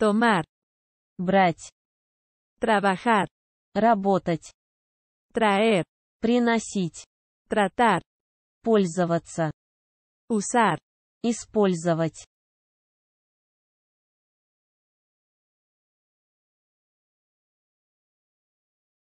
Tomar. Брать. Trabajar. Работать. Traer. Приносить. Tratar. Пользоваться. Usar. Использовать.